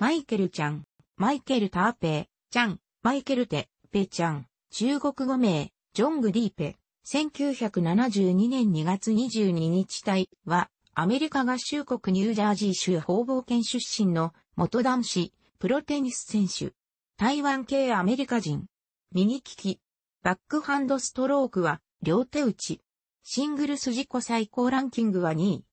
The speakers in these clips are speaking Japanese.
マイケルちゃん、マイケルターペー、ちゃん、マイケルテ、ペちゃん、中国語名、ジョングディーペ、1972年2月22日隊は、アメリカ合衆国ニュージャージー州方々県出身の元男子、プロテニス選手。台湾系アメリカ人。右利き。バックハンドストロークは両手打ち。シングルス自己最高ランキングは2位。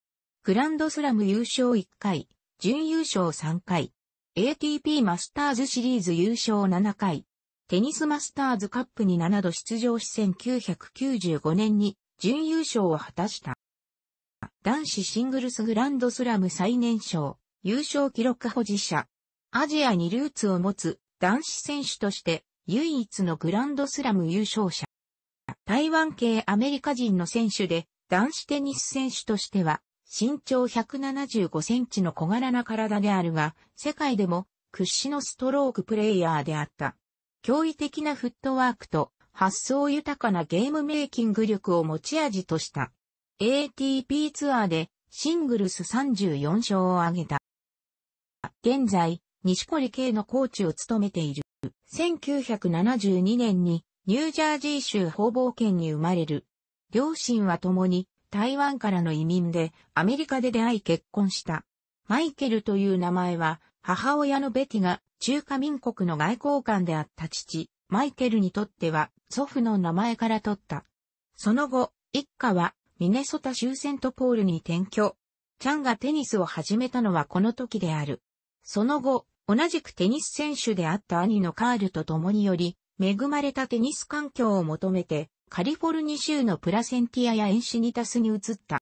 グランドスラム優勝1回、準優勝3回、ATP マスターズシリーズ優勝7回、テニスマスターズカップに7度出場し1995年に準優勝を果たした。男子シングルスグランドスラム最年少、優勝記録保持者。アジアにルーツを持つ男子選手として唯一のグランドスラム優勝者。台湾系アメリカ人の選手で男子テニス選手としては身長175センチの小柄な体であるが、世界でも屈指のストロークプレイヤーであった。驚異的なフットワークと発想豊かなゲームメイキング力を持ち味とした。ATP ツアーでシングルス34勝を挙げた。現在、西堀圭のコーチを務めている。1972年にニュージャージー州方々県に生まれる。両親は共に台湾からの移民で、アメリカで出会い結婚した。マイケルという名前は、母親のベティが中華民国の外交官であった父、マイケルにとっては祖父の名前から取った。その後、一家はミネソタ州セントポールに転居。チャンがテニスを始めたのはこの時である。その後、同じくテニス選手であった兄のカールと共により、恵まれたテニス環境を求めて、カリフォルニ州のプラセンティアやエンシニタスに移った。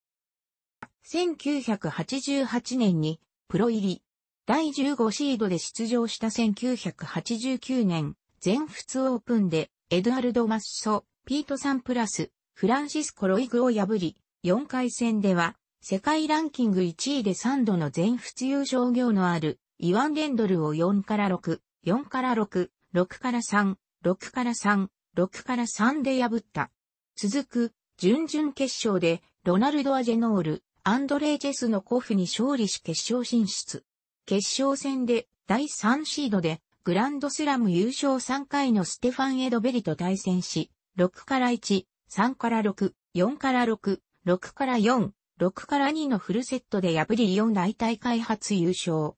1988年にプロ入り、第15シードで出場した1989年、全仏オープンで、エドアルド・マッソ、ピート・サンプラス、フランシスコ・ロイグを破り、4回戦では、世界ランキング1位で3度の全仏優勝業のある、イワン・レンドルを4から6、4から6、6から3、6から3、6から3で破った。続く、準々決勝で、ロナルド・アジェノール、アンドレイ・ジェスのコフに勝利し決勝進出。決勝戦で、第3シードで、グランドスラム優勝3回のステファン・エドベリと対戦し、6から1、3から6、4から6、6から4、6から2のフルセットで破り4大大会初優勝。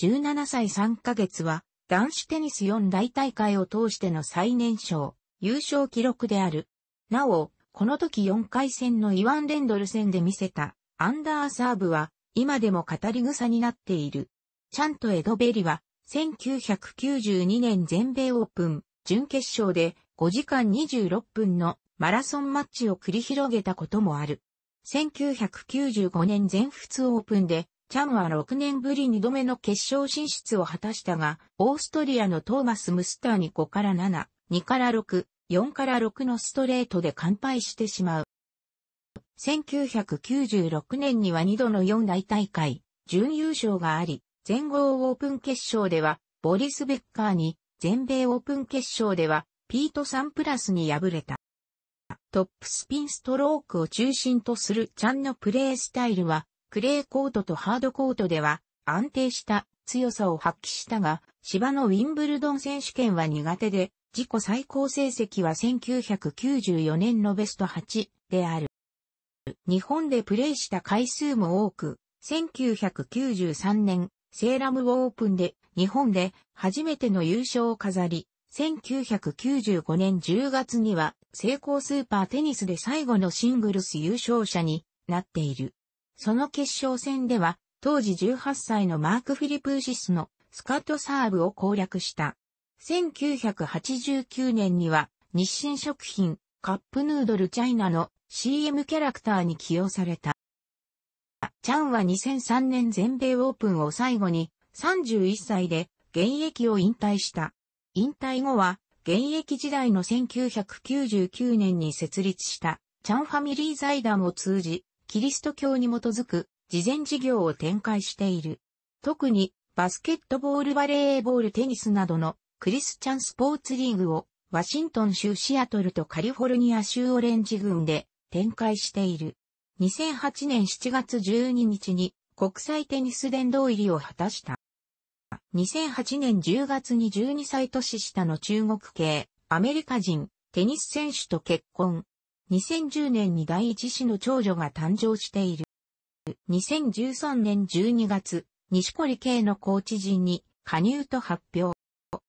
17歳3ヶ月は、男子テニス4大大会を通しての最年少。優勝記録である。なお、この時4回戦のイワン・レンドル戦で見せたアンダーサーブは今でも語り草になっている。チャンとエドベリは1992年全米オープン準決勝で5時間26分のマラソンマッチを繰り広げたこともある。1995年全仏オープンでチャンは6年ぶり2度目の決勝進出を果たしたが、オーストリアのトーマス・ムスターに5から7、2から6、4から6のストレートで完敗してしまう。1996年には2度の4大大会、準優勝があり、全豪オープン決勝では、ボリス・ベッカーに、全米オープン決勝では、ピート・サンプラスに敗れた。トップスピンストロークを中心とするチャンのプレースタイルは、クレーコートとハードコートでは、安定した強さを発揮したが、芝のウィンブルドン選手権は苦手で、自己最高成績は1994年のベスト8である。日本でプレーした回数も多く、1993年、セーラムオープンで日本で初めての優勝を飾り、1995年10月には成功スーパーテニスで最後のシングルス優勝者になっている。その決勝戦では当時18歳のマーク・フィリプーシスのスカットサーブを攻略した。1989年には日清食品カップヌードルチャイナの CM キャラクターに起用された。チャンは2003年全米オープンを最後に31歳で現役を引退した。引退後は現役時代の1999年に設立したチャンファミリー財団を通じ、キリスト教に基づく慈善事業を展開している。特にバスケットボールバレーボールテニスなどのクリスチャンスポーツリーグをワシントン州シアトルとカリフォルニア州オレンジ郡で展開している。2008年7月12日に国際テニス殿堂入りを果たした。2008年10月に12歳年下の中国系アメリカ人テニス選手と結婚。2010年に第一子の長女が誕生している。2013年12月、西堀系のコーチ陣に加入と発表。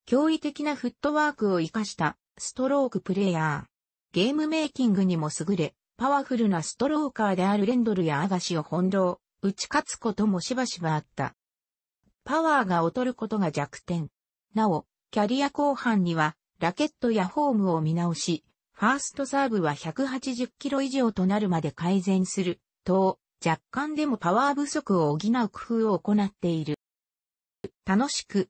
驚異的なフットワークを活かしたストロークプレイヤー。ゲームメイキングにも優れ、パワフルなストローカーであるレンドルやアガシを翻弄、打ち勝つこともしばしばあった。パワーが劣ることが弱点。なお、キャリア後半には、ラケットやフォームを見直し、ファーストサーブは180キロ以上となるまで改善する、と、若干でもパワー不足を補う工夫を行っている。楽しく、